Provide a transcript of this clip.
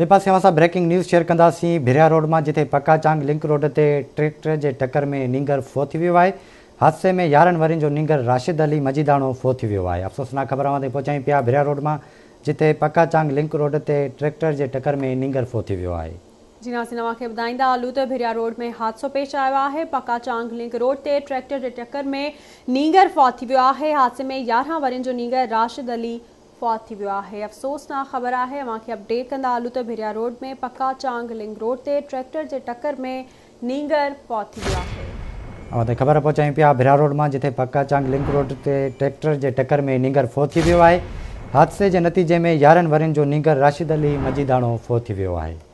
breaking news share कंदासीं भिरिया road मां जिथे पकाचांग लिंक रोड ते ट्रैक्टर जे टकर में नींगर फो थी वियो आहे हादसे में यारहनि वॾनि जो निंगर राशिद अली मजीदाणो फो थी वियो आहे अफ़सोसनाक ख़बर पहुचाईं पिया भिरिया रोड मां जिते पकाचांग लिंक रोड ते ट्रैक्टर जे टकर में नींगर फो थी वियो आहे थी वियो आहे अफ़सोसनाक ख़बर आहे अपडेट कंदा हलूं त भिरिया रोड में पका चांग लिंग रोड ते ट्रैक्टर जे टकर में नींगर फौत थी वियो आहे त ख़बर पहुचायूं पिया भिरा रोड मां जिते पका चांग लिंक रोड ते ट्रैक्टर जे टकर में नींगर फो थी वियो आहे हादसे जे नतीजे में यारहनि वरनि जो नींगर राशिद अली मज़ीदाणो फो थी वियो आहे